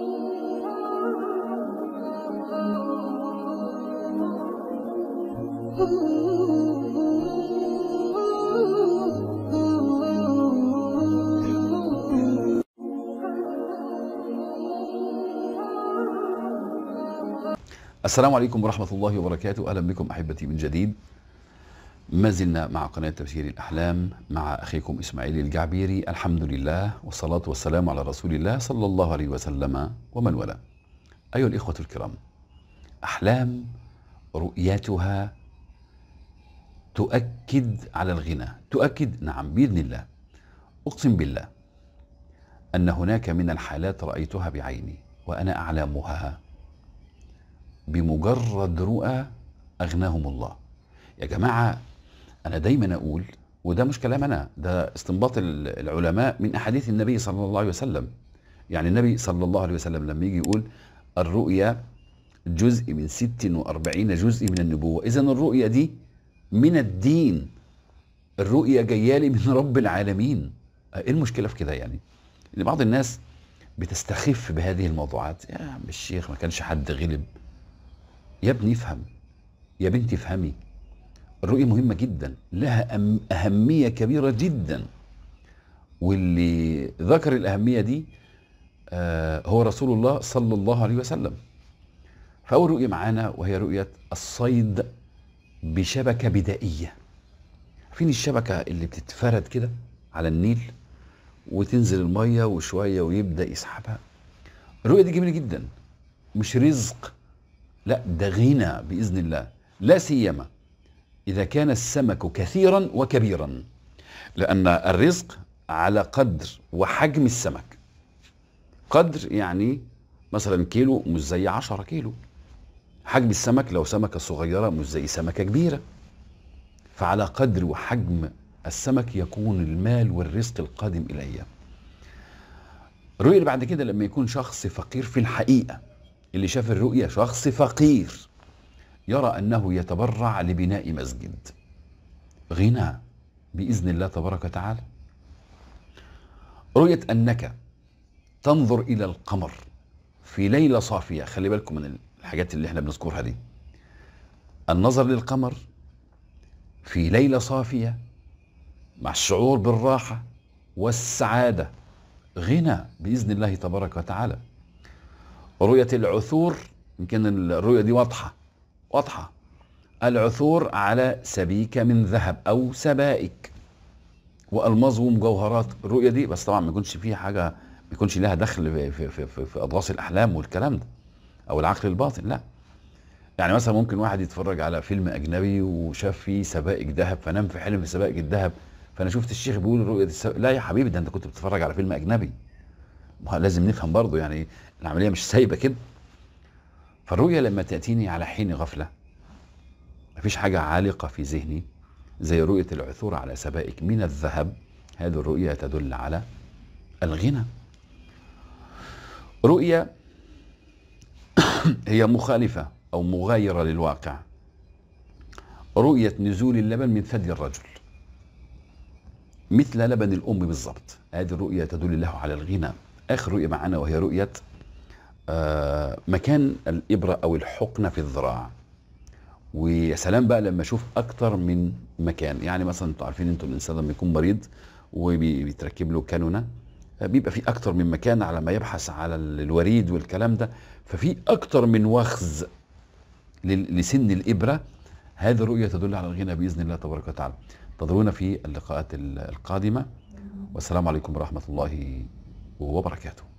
السلام عليكم ورحمة الله وبركاته أهلا بكم أحبتي من جديد ما زلنا مع قناة تفسير الأحلام مع أخيكم إسماعيل الجعبيري الحمد لله والصلاة والسلام على رسول الله صلى الله عليه وسلم ومن والاه أيها الإخوة الكرام أحلام رؤيتها تؤكد على الغنى تؤكد نعم بإذن الله أقسم بالله أن هناك من الحالات رأيتها بعيني وأنا أعلمها بمجرد رؤى أغناهم الله يا جماعة أنا دايما أقول وده مش كلام أنا ده استنباط العلماء من أحاديث النبي صلى الله عليه وسلم يعني النبي صلى الله عليه وسلم لما يجي يقول الرؤيا جزء من 46 جزء من النبوة إذا الرؤيا دي من الدين الرؤيا جايالي من رب العالمين آه، ايه المشكله في كده يعني ان بعض الناس بتستخف بهذه الموضوعات يا عم الشيخ ما كانش حد غلب يا ابني افهم يا بنتي افهمي الرؤية مهمة جدا لها أهمية كبيرة جدا واللي ذكر الأهمية دي آه، هو رسول الله صلى الله عليه وسلم فأول رؤية معانا وهي رؤية الصيد بشبكة بدائية فين الشبكة اللي بتتفرد كده على النيل وتنزل المية وشوية ويبدأ يسحبها الرؤية دي جميلة جدا مش رزق لا ده غنى بإذن الله لا سيما إذا كان السمك كثيرا وكبيرا لأن الرزق على قدر وحجم السمك قدر يعني مثلا كيلو مش زي عشرة كيلو حجم السمك لو سمكة صغيرة مش زي سمكة كبيرة فعلى قدر وحجم السمك يكون المال والرزق القادم إلي الرؤية اللي بعد كده لما يكون شخص فقير في الحقيقة اللي شاف الرؤية شخص فقير يرى أنه يتبرع لبناء مسجد غنى بإذن الله تبارك وتعالى رؤية أنك تنظر إلى القمر في ليلة صافية خلي بالكم من الحاجات اللي احنا بنذكرها دي النظر للقمر في ليلة صافية مع الشعور بالراحة والسعادة غنى بإذن الله تبارك وتعالى رؤية العثور يمكن الرؤية دي واضحة واضحة العثور على سبيكة من ذهب أو سبائك وألمظه مجوهرات الرؤية دي بس طبعا ما يكونش فيها حاجة ما يكونش لها دخل في, في, في, في, في الأحلام والكلام ده أو العقل الباطن لا يعني مثلا ممكن واحد يتفرج على فيلم أجنبي وشاف فيه سبائك ذهب فنام في حلم سبائك الذهب فأنا شفت الشيخ بيقول رؤية السبائك لا يا حبيبي ده أنت كنت بتتفرج على فيلم أجنبي ما لازم نفهم برضه يعني العملية مش سايبة كده فالرؤية لما تأتيني على حين غفلة مفيش حاجة عالقة في ذهني زي رؤية العثور على سبائك من الذهب هذه الرؤية تدل على الغنى رؤية هي مخالفة أو مغايرة للواقع رؤية نزول اللبن من ثدي الرجل مثل لبن الأم بالضبط هذه الرؤية تدل له على الغنى آخر رؤية معنا وهي رؤية آه، مكان الإبرة أو الحقنة في الذراع ويا سلام بقى لما اشوف اكتر من مكان يعني مثلا انتوا عارفين انتوا الانسان لما يكون مريض وبيتركب له كانونه آه، بيبقى في اكتر من مكان على ما يبحث على الوريد والكلام ده ففي اكتر من وخز لسن الابره هذه الرؤية تدل على الغنى باذن الله تبارك وتعالى انتظرونا في اللقاءات القادمه والسلام عليكم ورحمه الله وبركاته